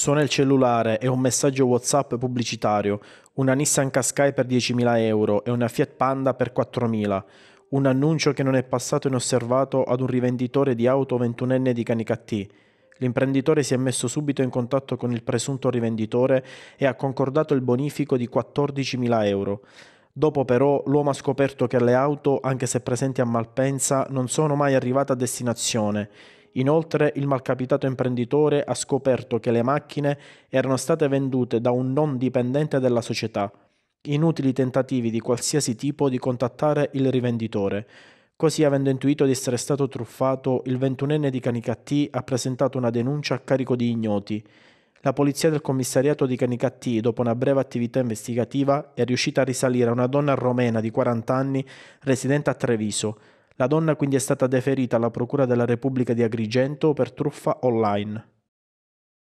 Suona il cellulare e un messaggio WhatsApp pubblicitario, una Nissan Qashqai per 10.000 euro e una Fiat Panda per 4.000. Un annuncio che non è passato inosservato ad un rivenditore di auto 21enne di Canicattì. L'imprenditore si è messo subito in contatto con il presunto rivenditore e ha concordato il bonifico di 14.000 euro. Dopo però l'uomo ha scoperto che le auto, anche se presenti a Malpensa, non sono mai arrivate a destinazione. Inoltre il malcapitato imprenditore ha scoperto che le macchine erano state vendute da un non dipendente della società. Inutili tentativi di qualsiasi tipo di contattare il rivenditore. Così, avendo intuito di essere stato truffato, il ventunenne di Canicattì ha presentato una denuncia a carico di ignoti. La polizia del commissariato di Canicattì, dopo una breve attività investigativa, è riuscita a risalire a una donna romena di 40 anni residente a Treviso. La donna quindi è stata deferita alla Procura della Repubblica di Agrigento per truffa online.